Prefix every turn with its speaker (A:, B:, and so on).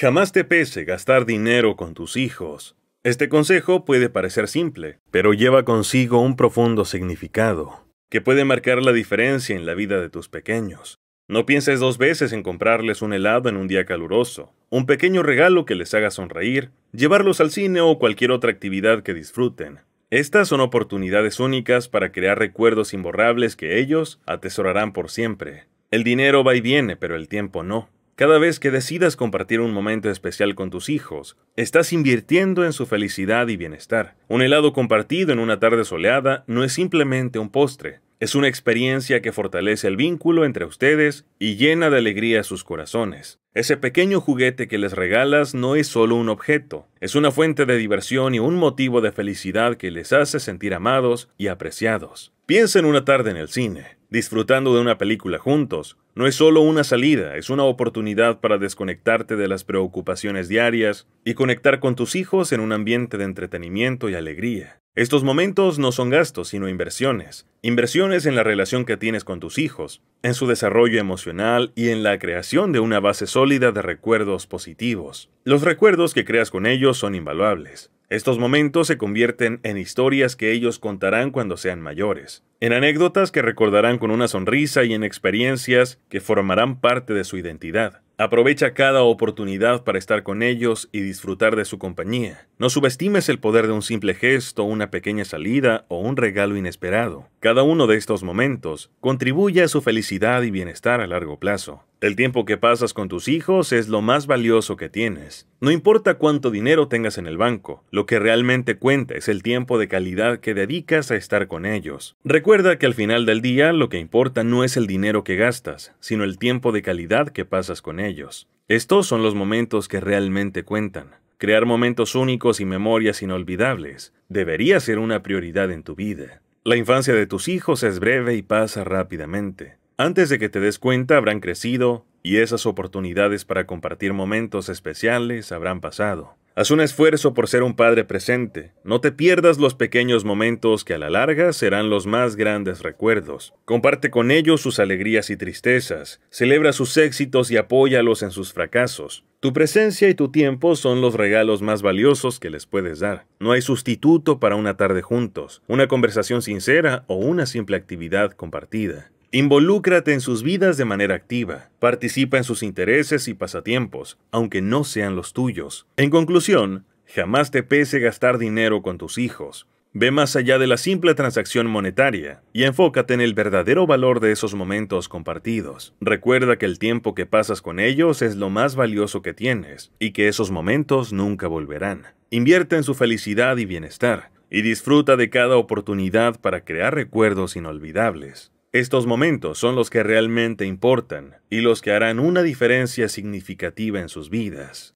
A: Jamás te pese gastar dinero con tus hijos. Este consejo puede parecer simple, pero lleva consigo un profundo significado, que puede marcar la diferencia en la vida de tus pequeños. No pienses dos veces en comprarles un helado en un día caluroso, un pequeño regalo que les haga sonreír, llevarlos al cine o cualquier otra actividad que disfruten. Estas son oportunidades únicas para crear recuerdos imborrables que ellos atesorarán por siempre. El dinero va y viene, pero el tiempo no. Cada vez que decidas compartir un momento especial con tus hijos, estás invirtiendo en su felicidad y bienestar. Un helado compartido en una tarde soleada no es simplemente un postre, es una experiencia que fortalece el vínculo entre ustedes y llena de alegría sus corazones. Ese pequeño juguete que les regalas no es solo un objeto, es una fuente de diversión y un motivo de felicidad que les hace sentir amados y apreciados. Piensa en una tarde en el cine, Disfrutando de una película juntos no es solo una salida, es una oportunidad para desconectarte de las preocupaciones diarias y conectar con tus hijos en un ambiente de entretenimiento y alegría. Estos momentos no son gastos, sino inversiones. Inversiones en la relación que tienes con tus hijos, en su desarrollo emocional y en la creación de una base sólida de recuerdos positivos. Los recuerdos que creas con ellos son invaluables. Estos momentos se convierten en historias que ellos contarán cuando sean mayores, en anécdotas que recordarán con una sonrisa y en experiencias que formarán parte de su identidad. Aprovecha cada oportunidad para estar con ellos y disfrutar de su compañía. No subestimes el poder de un simple gesto, una pequeña salida o un regalo inesperado. Cada uno de estos momentos contribuye a su felicidad y bienestar a largo plazo. El tiempo que pasas con tus hijos es lo más valioso que tienes. No importa cuánto dinero tengas en el banco, lo que realmente cuenta es el tiempo de calidad que dedicas a estar con ellos. Recuerda que al final del día lo que importa no es el dinero que gastas, sino el tiempo de calidad que pasas con ellos. Estos son los momentos que realmente cuentan. Crear momentos únicos y memorias inolvidables debería ser una prioridad en tu vida. La infancia de tus hijos es breve y pasa rápidamente. Antes de que te des cuenta habrán crecido y esas oportunidades para compartir momentos especiales habrán pasado. Haz un esfuerzo por ser un padre presente. No te pierdas los pequeños momentos que a la larga serán los más grandes recuerdos. Comparte con ellos sus alegrías y tristezas, celebra sus éxitos y apóyalos en sus fracasos. Tu presencia y tu tiempo son los regalos más valiosos que les puedes dar. No hay sustituto para una tarde juntos, una conversación sincera o una simple actividad compartida. Involúcrate en sus vidas de manera activa, participa en sus intereses y pasatiempos, aunque no sean los tuyos. En conclusión, jamás te pese gastar dinero con tus hijos. Ve más allá de la simple transacción monetaria y enfócate en el verdadero valor de esos momentos compartidos. Recuerda que el tiempo que pasas con ellos es lo más valioso que tienes y que esos momentos nunca volverán. Invierte en su felicidad y bienestar y disfruta de cada oportunidad para crear recuerdos inolvidables. Estos momentos son los que realmente importan y los que harán una diferencia significativa en sus vidas.